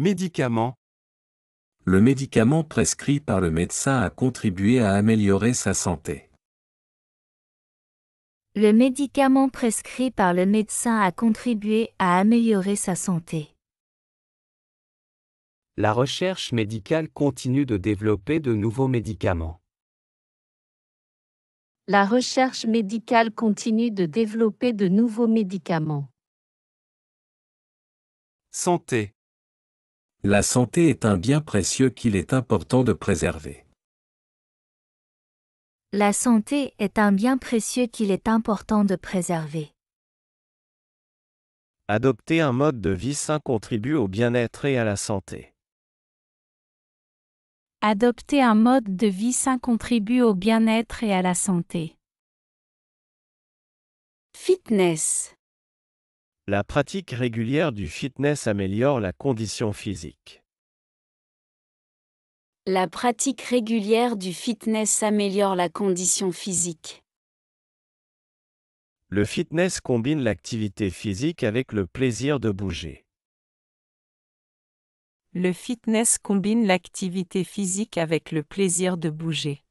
Médicament. Le médicament prescrit par le médecin a contribué à améliorer sa santé. Le médicament prescrit par le médecin a contribué à améliorer sa santé. La recherche médicale continue de développer de nouveaux médicaments. La recherche médicale continue de développer de nouveaux médicaments. Santé. La santé est un bien précieux qu'il est important de préserver. La santé est un bien précieux qu'il est important de préserver. Adopter un mode de vie sain contribue au bien-être et à la santé. Adopter un mode de vie sain contribue au bien-être et à la santé. Fitness. La pratique régulière du fitness améliore la condition physique. La pratique régulière du fitness améliore la condition physique. Le fitness combine l'activité physique avec le plaisir de bouger. Le fitness combine l'activité physique avec le plaisir de bouger.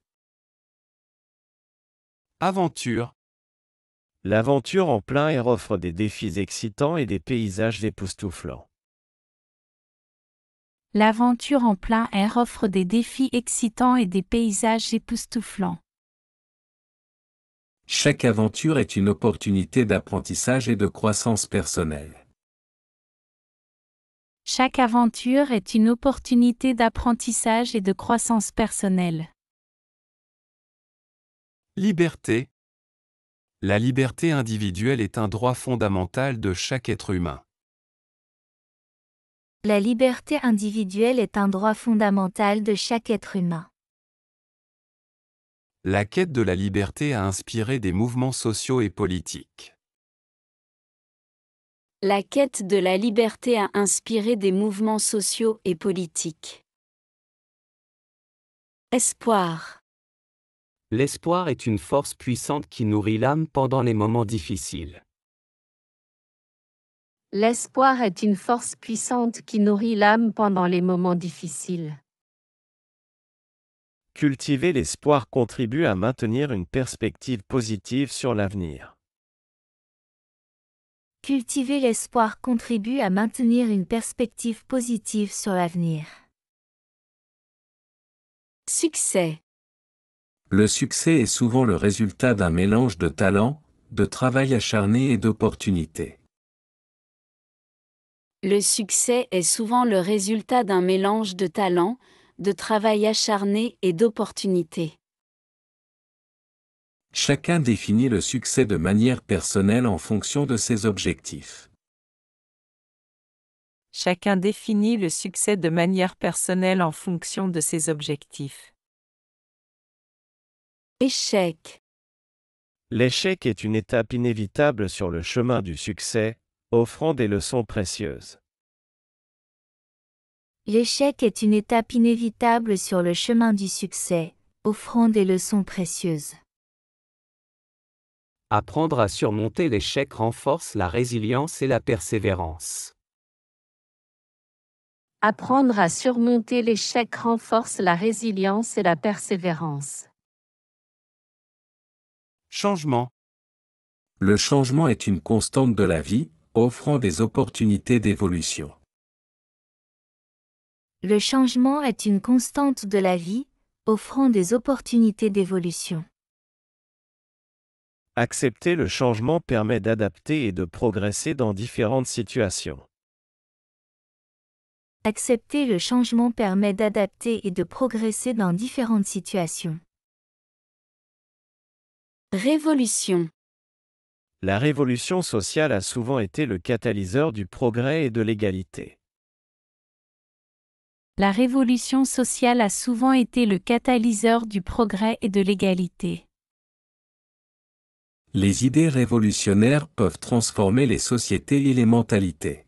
Aventure, L'aventure en plein air offre des défis excitants et des paysages époustouflants. L'aventure en plein air offre des défis excitants et des paysages époustouflants. Chaque aventure est une opportunité d'apprentissage et de croissance personnelle. Chaque aventure est une opportunité d'apprentissage et de croissance personnelle. Liberté, la liberté individuelle est un droit fondamental de chaque être humain. La liberté individuelle est un droit fondamental de chaque être humain. La quête de la liberté a inspiré des mouvements sociaux et politiques. La quête de la liberté a inspiré des mouvements sociaux et politiques. Espoir. L'espoir est une force puissante qui nourrit l'âme pendant les moments difficiles. L'espoir est une force puissante qui nourrit l'âme pendant les moments difficiles. Cultiver l'espoir contribue à maintenir une perspective positive sur l'avenir. Cultiver l'espoir contribue à maintenir une perspective positive sur l'avenir. Succès le succès est souvent le résultat d'un mélange de talent, de travail acharné et d'opportunité. Le succès est souvent le résultat d'un mélange de talent, de travail acharné et d'opportunités. Chacun définit le succès de manière personnelle en fonction de ses objectifs. Chacun définit le succès de manière personnelle en fonction de ses objectifs. Échec. L'échec est une étape inévitable sur le chemin du succès, offrant des leçons précieuses. L'échec est une étape inévitable sur le chemin du succès, offrant des leçons précieuses. Apprendre à surmonter l'échec renforce la résilience et la persévérance. Apprendre à surmonter l'échec renforce la résilience et la persévérance. Changement. Le changement est une constante de la vie, offrant des opportunités d'évolution. Le changement est une constante de la vie, offrant des opportunités d'évolution. Accepter le changement permet d'adapter et de progresser dans différentes situations. Accepter le changement permet d'adapter et de progresser dans différentes situations. Révolution. La révolution sociale a souvent été le catalyseur du progrès et de l'égalité. La révolution sociale a souvent été le catalyseur du progrès et de l'égalité. Les idées révolutionnaires peuvent transformer les sociétés et les mentalités.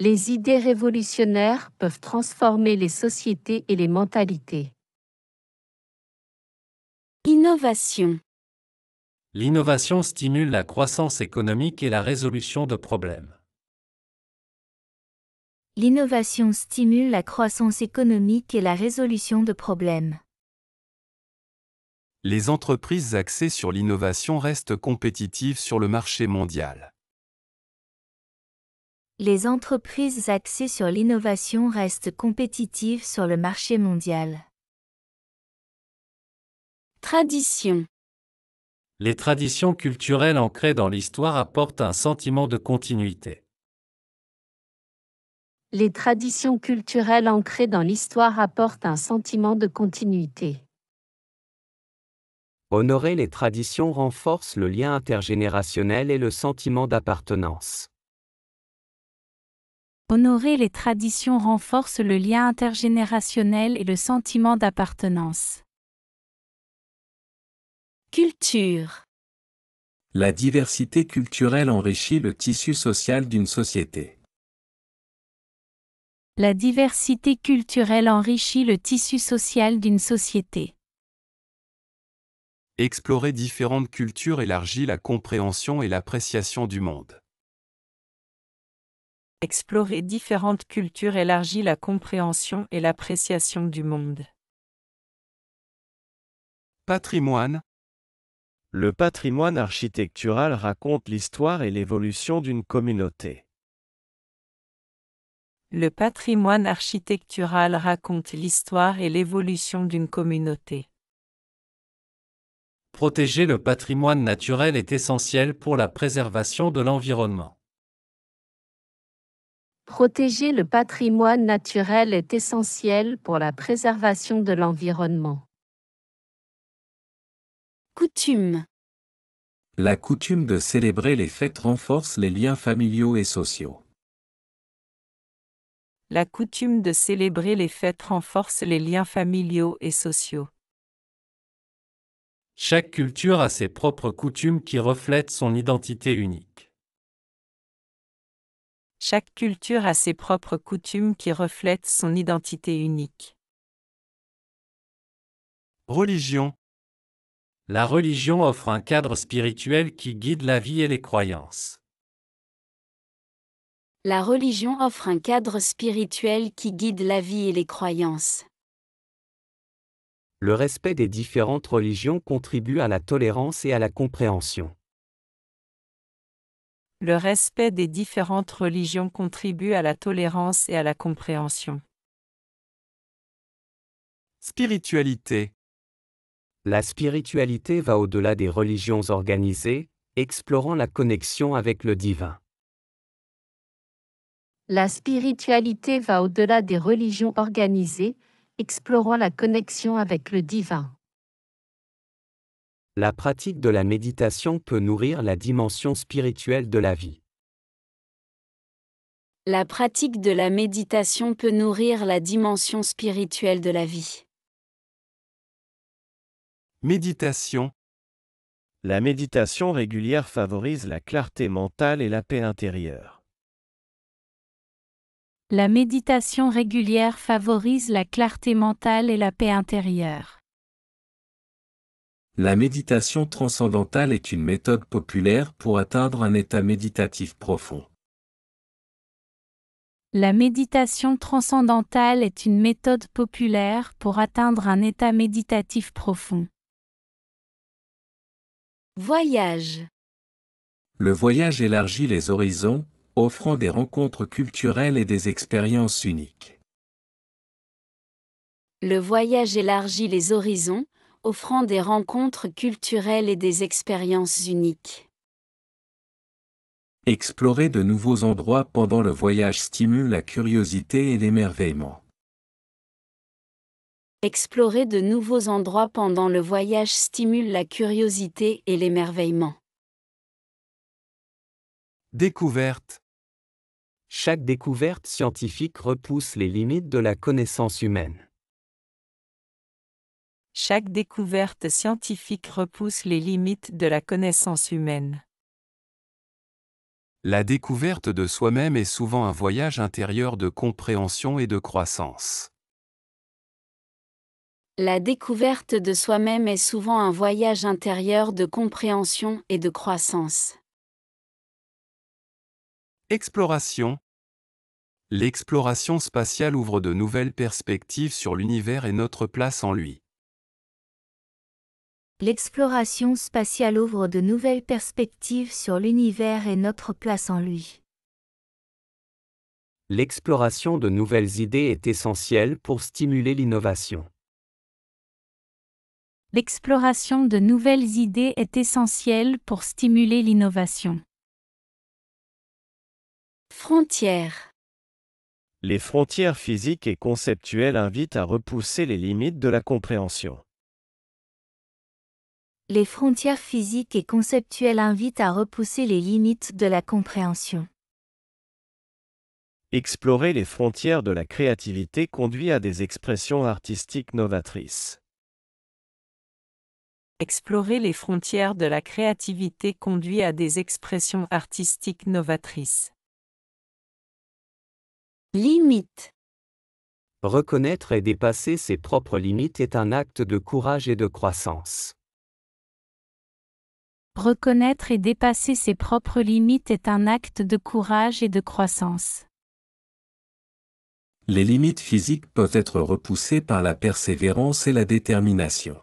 Les idées révolutionnaires peuvent transformer les sociétés et les mentalités. L'innovation. L'innovation stimule la croissance économique et la résolution de problèmes. L'innovation stimule la croissance économique et la résolution de problèmes. Les entreprises axées sur l'innovation restent compétitives sur le marché mondial. Les entreprises axées sur l'innovation restent compétitives sur le marché mondial. Tradition. Les traditions culturelles ancrées dans l'histoire apportent un sentiment de continuité. Les traditions culturelles ancrées dans l'histoire apportent un sentiment de continuité. Honorer les traditions renforce le lien intergénérationnel et le sentiment d'appartenance. Honorer les traditions renforce le lien intergénérationnel et le sentiment d'appartenance. Culture. La diversité culturelle enrichit le tissu social d'une société. La diversité culturelle enrichit le tissu social d'une société. Explorer différentes cultures élargit la compréhension et l'appréciation du monde. Explorer différentes cultures élargit la compréhension et l'appréciation du monde. Patrimoine, le patrimoine architectural raconte l'histoire et l'évolution d'une communauté. Le patrimoine architectural raconte l'histoire et l'évolution d'une communauté. Protéger le patrimoine naturel est essentiel pour la préservation de l'environnement. Protéger le patrimoine naturel est essentiel pour la préservation de l'environnement. Coutume. La coutume de célébrer les fêtes renforce les liens familiaux et sociaux. La coutume de célébrer les fêtes renforce les liens familiaux et sociaux. Chaque culture a ses propres coutumes qui reflètent son identité unique. Chaque culture a ses propres coutumes qui reflètent son identité unique. Religion la religion offre un cadre spirituel qui guide la vie et les croyances. La religion offre un cadre spirituel qui guide la vie et les croyances. Le respect des différentes religions contribue à la tolérance et à la compréhension. Le respect des différentes religions contribue à la tolérance et à la compréhension. Spiritualité la spiritualité va au-delà des religions organisées, explorant la connexion avec le divin. La spiritualité va au-delà des religions organisées, explorant la connexion avec le divin. La pratique de la méditation peut nourrir la dimension spirituelle de la vie. La pratique de la méditation peut nourrir la dimension spirituelle de la vie. Méditation. La méditation régulière favorise la clarté mentale et la paix intérieure. La méditation régulière favorise la clarté mentale et la paix intérieure. La méditation transcendantale est une méthode populaire pour atteindre un état méditatif profond. La méditation transcendantale est une méthode populaire pour atteindre un état méditatif profond. Voyage. Le voyage élargit les horizons, offrant des rencontres culturelles et des expériences uniques. Le voyage élargit les horizons, offrant des rencontres culturelles et des expériences uniques. Explorer de nouveaux endroits pendant le voyage stimule la curiosité et l'émerveillement. Explorer de nouveaux endroits pendant le voyage stimule la curiosité et l'émerveillement. Découverte. Chaque découverte scientifique repousse les limites de la connaissance humaine. Chaque découverte scientifique repousse les limites de la connaissance humaine. La découverte de soi-même est souvent un voyage intérieur de compréhension et de croissance. La découverte de soi-même est souvent un voyage intérieur de compréhension et de croissance. Exploration L'exploration spatiale ouvre de nouvelles perspectives sur l'univers et notre place en lui. L'exploration spatiale ouvre de nouvelles perspectives sur l'univers et notre place en lui. L'exploration de nouvelles idées est essentielle pour stimuler l'innovation l'exploration de nouvelles idées est essentielle pour stimuler l'innovation. Frontières. Les frontières physiques et conceptuelles invitent à repousser les limites de la compréhension. Les frontières physiques et conceptuelles invitent à repousser les limites de la compréhension. Explorer les frontières de la créativité conduit à des expressions artistiques novatrices. Explorer les frontières de la créativité conduit à des expressions artistiques novatrices. Limite. Reconnaître et dépasser ses propres limites est un acte de courage et de croissance. Reconnaître et dépasser ses propres limites est un acte de courage et de croissance. Les limites physiques peuvent être repoussées par la persévérance et la détermination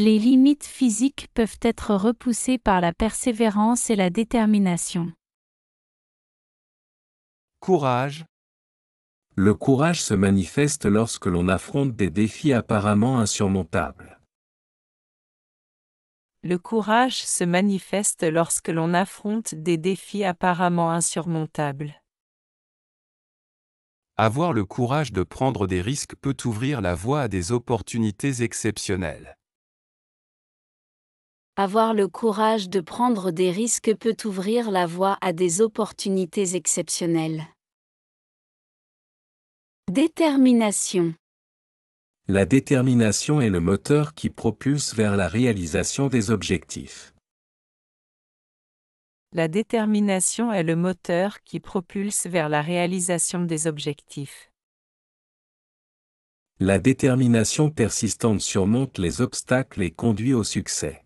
les limites physiques peuvent être repoussées par la persévérance et la détermination. Courage. Le courage se manifeste lorsque l'on affronte des défis apparemment insurmontables. Le courage se manifeste lorsque l'on affronte des défis apparemment insurmontables. Avoir le courage de prendre des risques peut ouvrir la voie à des opportunités exceptionnelles. Avoir le courage de prendre des risques peut ouvrir la voie à des opportunités exceptionnelles. Détermination. La détermination est le moteur qui propulse vers la réalisation des objectifs. La détermination est le moteur qui propulse vers la réalisation des objectifs. La détermination persistante surmonte les obstacles et conduit au succès.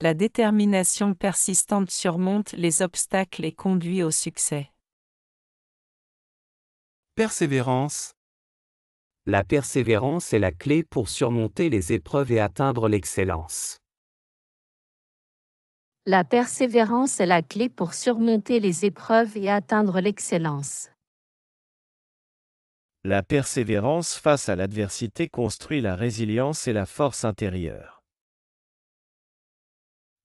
La détermination persistante surmonte les obstacles et conduit au succès. Persévérance. La persévérance est la clé pour surmonter les épreuves et atteindre l'excellence. La persévérance est la clé pour surmonter les épreuves et atteindre l'excellence. La persévérance face à l'adversité construit la résilience et la force intérieure.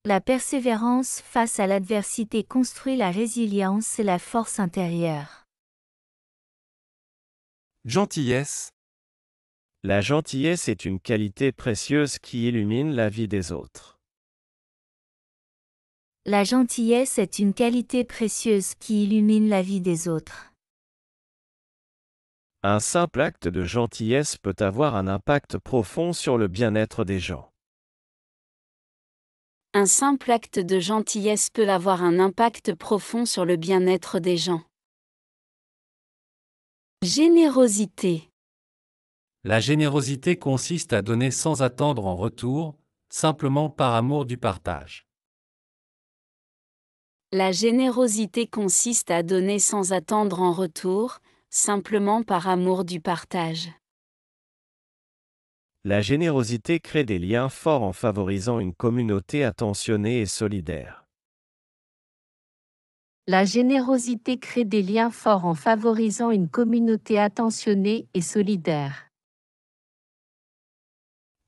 La persévérance face à l'adversité construit la résilience et la force intérieure. Gentillesse. La gentillesse est une qualité précieuse qui illumine la vie des autres. La gentillesse est une qualité précieuse qui illumine la vie des autres. Un simple acte de gentillesse peut avoir un impact profond sur le bien-être des gens un simple acte de gentillesse peut avoir un impact profond sur le bien-être des gens. Générosité La générosité consiste à donner sans attendre en retour, simplement par amour du partage. La générosité consiste à donner sans attendre en retour, simplement par amour du partage. La générosité crée des liens forts en favorisant une communauté attentionnée et solidaire. La générosité crée des liens forts en favorisant une communauté attentionnée et solidaire.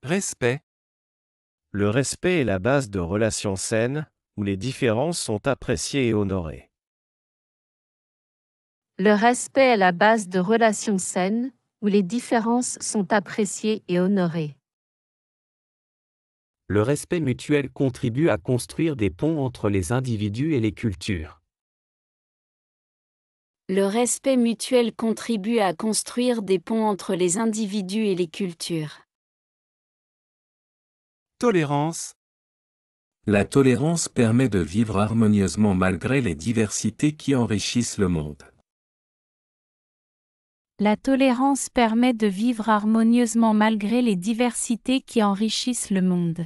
Respect. Le respect est la base de relations saines, où les différences sont appréciées et honorées. Le respect est la base de relations saines, les différences sont appréciées et honorées. Le respect mutuel contribue à construire des ponts entre les individus et les cultures. Le respect mutuel contribue à construire des ponts entre les individus et les cultures. Tolérance. La tolérance permet de vivre harmonieusement malgré les diversités qui enrichissent le monde. La tolérance permet de vivre harmonieusement malgré les diversités qui enrichissent le monde.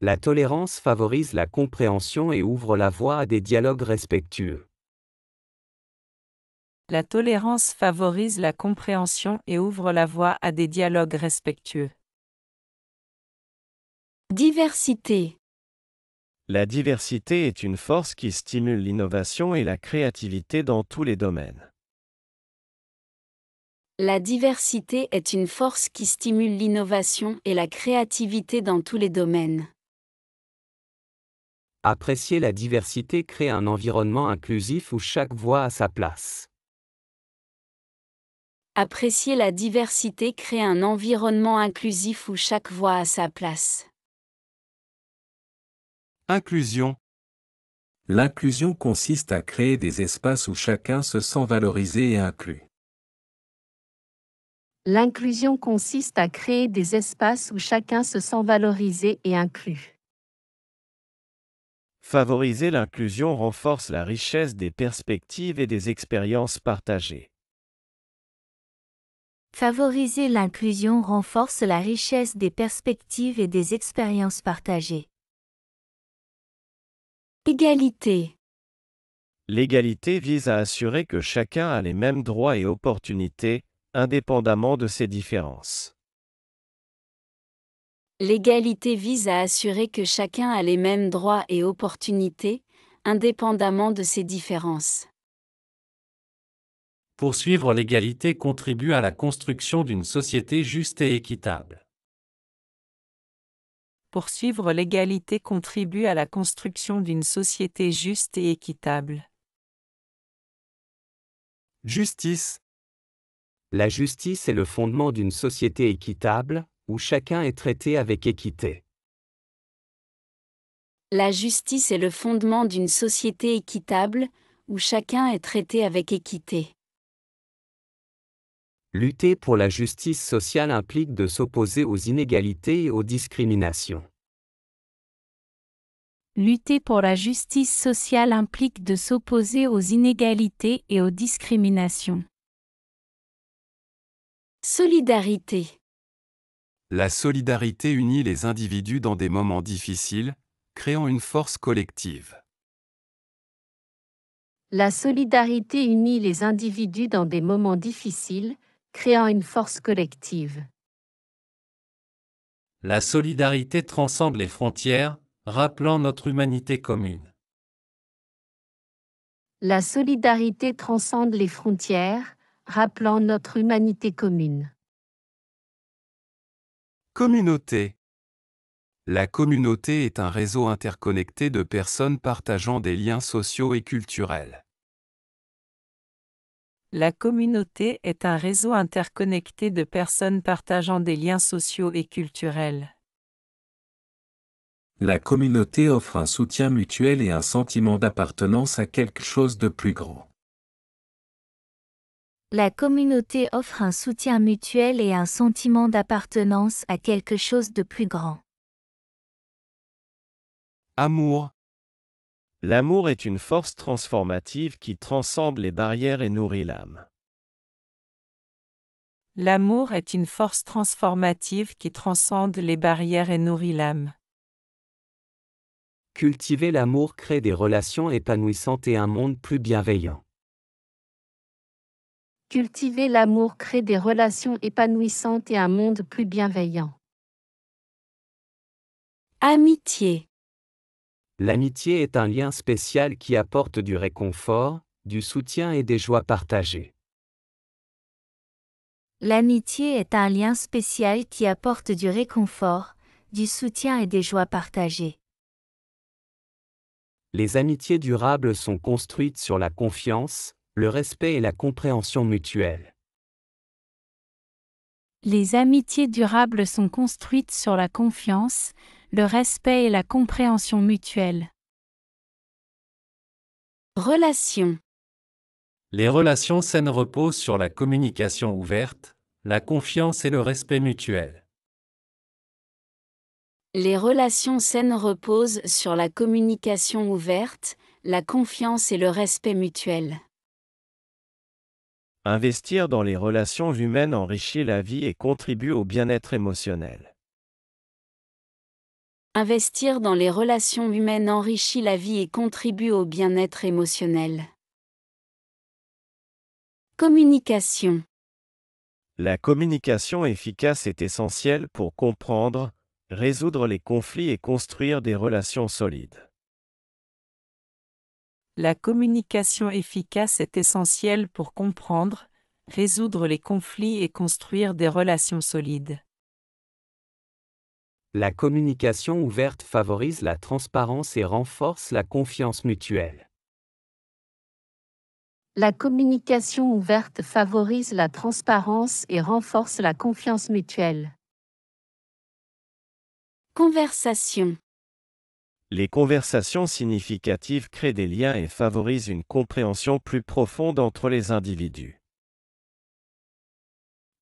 La tolérance favorise la compréhension et ouvre la voie à des dialogues respectueux. La tolérance favorise la compréhension et ouvre la voie à des dialogues respectueux. Diversité. La diversité est une force qui stimule l'innovation et la créativité dans tous les domaines. La diversité est une force qui stimule l'innovation et la créativité dans tous les domaines. Apprécier la diversité crée un environnement inclusif où chaque voix a sa place. Apprécier la diversité crée un environnement inclusif où chaque voix a sa place. Inclusion. L'inclusion consiste à créer des espaces où chacun se sent valorisé et inclus. L'inclusion consiste à créer des espaces où chacun se sent valorisé et inclus. Favoriser l'inclusion renforce la richesse des perspectives et des expériences partagées. Favoriser l'inclusion renforce la richesse des perspectives et des expériences partagées. Égalité. L'égalité vise à assurer que chacun a les mêmes droits et opportunités, indépendamment de ses différences. L'égalité vise à assurer que chacun a les mêmes droits et opportunités, indépendamment de ses différences. Poursuivre l'égalité contribue à la construction d'une société juste et équitable. Poursuivre l'égalité contribue à la construction d'une société juste et équitable. Justice, la justice est le fondement d'une société équitable, où chacun est traité avec équité. La justice est le fondement d'une société équitable, où chacun est traité avec équité. Lutter pour la justice sociale implique de s'opposer aux inégalités et aux discriminations. Lutter pour la justice sociale implique de s'opposer aux inégalités et aux discriminations. Solidarité. La solidarité unit les individus dans des moments difficiles, créant une force collective. La solidarité unit les individus dans des moments difficiles, créant une force collective. La solidarité transcende les frontières, rappelant notre humanité commune. La solidarité transcende les frontières, rappelant notre humanité commune. Communauté. La communauté est un réseau interconnecté de personnes partageant des liens sociaux et culturels. La communauté est un réseau interconnecté de personnes partageant des liens sociaux et culturels. La communauté offre un soutien mutuel et un sentiment d'appartenance à quelque chose de plus grand. La communauté offre un soutien mutuel et un sentiment d'appartenance à quelque chose de plus grand. Amour. L'amour est une force transformative qui transcende les barrières et nourrit l'âme. L'amour est une force transformative qui transcende les barrières et nourrit l'âme. Cultiver l'amour crée des relations épanouissantes et un monde plus bienveillant. Cultiver l'amour crée des relations épanouissantes et un monde plus bienveillant. Amitié. L'amitié est un lien spécial qui apporte du réconfort, du soutien et des joies partagées. L'amitié est un lien spécial qui apporte du réconfort, du soutien et des joies partagées. Les amitiés durables sont construites sur la confiance, le respect et la compréhension mutuelle. Les amitiés durables sont construites sur la confiance, le respect et la compréhension mutuelle. Relations. Les relations saines reposent sur la communication ouverte, la confiance et le respect mutuel. Les relations saines reposent sur la communication ouverte, la confiance et le respect mutuel. Investir dans les relations humaines enrichit la vie et contribue au bien-être émotionnel. Investir dans les relations humaines enrichit la vie et contribue au bien-être émotionnel. Communication. La communication efficace est essentielle pour comprendre, résoudre les conflits et construire des relations solides. La communication efficace est essentielle pour comprendre, résoudre les conflits et construire des relations solides. La communication ouverte favorise la transparence et renforce la confiance mutuelle. La communication ouverte favorise la transparence et renforce la confiance mutuelle. Conversation les conversations significatives créent des liens et favorisent une compréhension plus profonde entre les individus.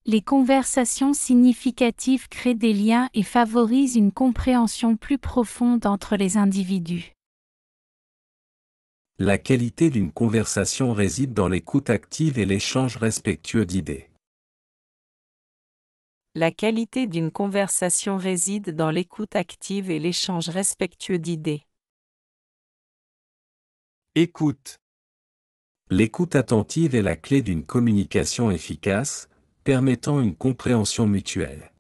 Les conversations significatives créent des liens et favorisent une compréhension plus profonde entre les individus. La qualité d'une conversation réside dans l'écoute active et l'échange respectueux d'idées. La qualité d'une conversation réside dans l'écoute active et l'échange respectueux d'idées. Écoute. L'écoute attentive est la clé d'une communication efficace, permettant une compréhension mutuelle.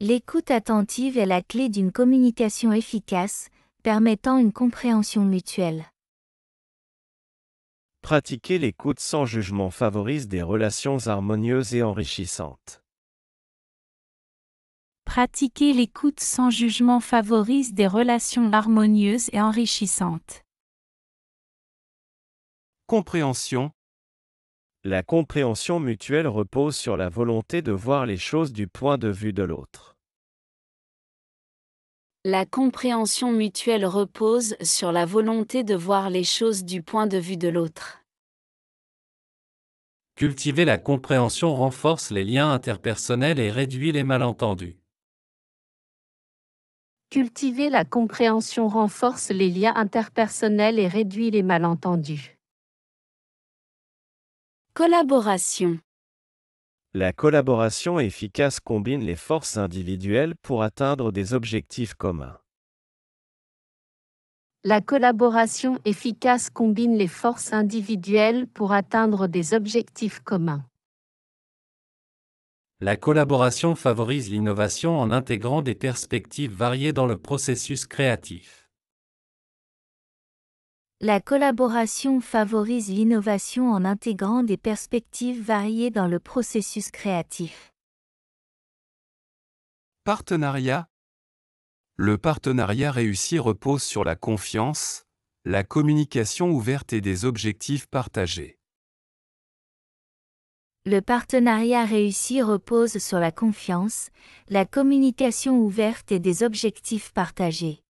L'écoute attentive est la clé d'une communication efficace, permettant une compréhension mutuelle. Pratiquer l'écoute sans jugement favorise des relations harmonieuses et enrichissantes. Pratiquer l'écoute sans jugement favorise des relations harmonieuses et enrichissantes. Compréhension. La compréhension mutuelle repose sur la volonté de voir les choses du point de vue de l'autre. La compréhension mutuelle repose sur la volonté de voir les choses du point de vue de l'autre. Cultiver la compréhension renforce les liens interpersonnels et réduit les malentendus. Cultiver la compréhension renforce les liens interpersonnels et réduit les malentendus. Collaboration. La collaboration efficace combine les forces individuelles pour atteindre des objectifs communs. La collaboration efficace combine les forces individuelles pour atteindre des objectifs communs. La collaboration favorise l'innovation en intégrant des perspectives variées dans le processus créatif. La collaboration favorise l'innovation en intégrant des perspectives variées dans le processus créatif. Partenariat Le partenariat réussi repose sur la confiance, la communication ouverte et des objectifs partagés. Le partenariat réussi repose sur la confiance, la communication ouverte et des objectifs partagés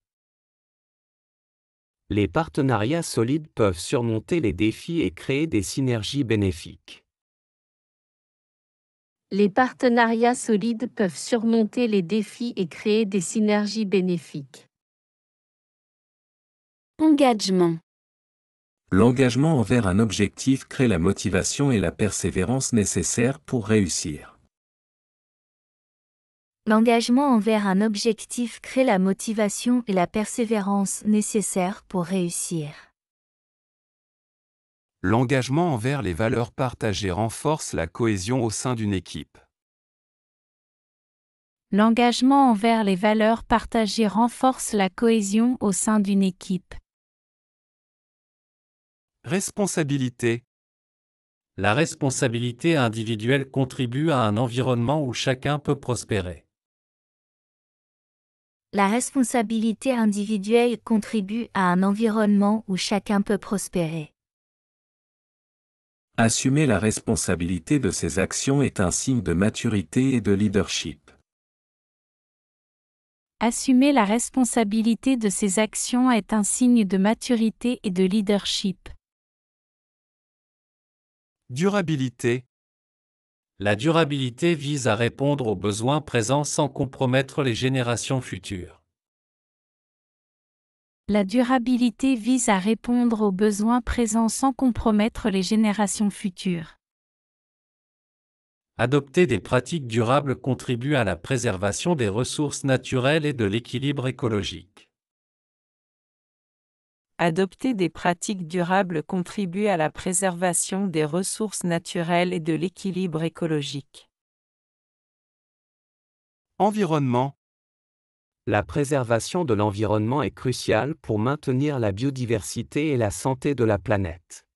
les partenariats solides peuvent surmonter les défis et créer des synergies bénéfiques. Les partenariats solides peuvent surmonter les défis et créer des synergies bénéfiques. Engagement. L'engagement envers un objectif crée la motivation et la persévérance nécessaires pour réussir. L'engagement envers un objectif crée la motivation et la persévérance nécessaires pour réussir. L'engagement envers les valeurs partagées renforce la cohésion au sein d'une équipe. L'engagement envers les valeurs partagées renforce la cohésion au sein d'une équipe. Responsabilité. La responsabilité individuelle contribue à un environnement où chacun peut prospérer. La responsabilité individuelle contribue à un environnement où chacun peut prospérer. Assumer la responsabilité de ses actions est un signe de maturité et de leadership. Assumer la responsabilité de ses actions est un signe de maturité et de leadership. Durabilité, la durabilité vise à répondre aux besoins présents sans compromettre les générations futures. La durabilité vise à répondre aux besoins présents sans compromettre les générations futures. Adopter des pratiques durables contribue à la préservation des ressources naturelles et de l'équilibre écologique. Adopter des pratiques durables contribue à la préservation des ressources naturelles et de l'équilibre écologique. Environnement La préservation de l'environnement est cruciale pour maintenir la biodiversité et la santé de la planète.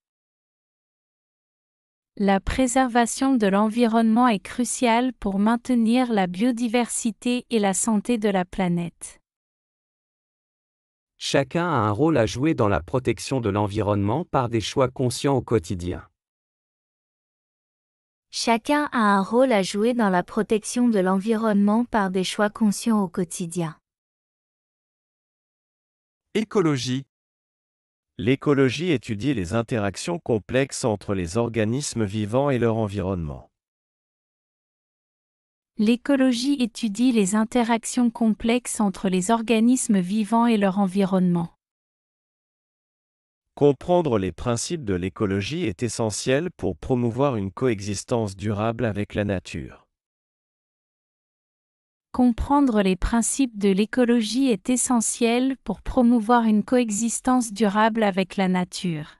La préservation de l'environnement est cruciale pour maintenir la biodiversité et la santé de la planète. Chacun a un rôle à jouer dans la protection de l'environnement par des choix conscients au quotidien. Chacun a un rôle à jouer dans la protection de l'environnement par des choix conscients au quotidien. Écologie. L'écologie étudie les interactions complexes entre les organismes vivants et leur environnement. L'écologie étudie les interactions complexes entre les organismes vivants et leur environnement. Comprendre les principes de l'écologie est essentiel pour promouvoir une coexistence durable avec la nature. Comprendre les principes de l'écologie est essentiel pour promouvoir une coexistence durable avec la nature.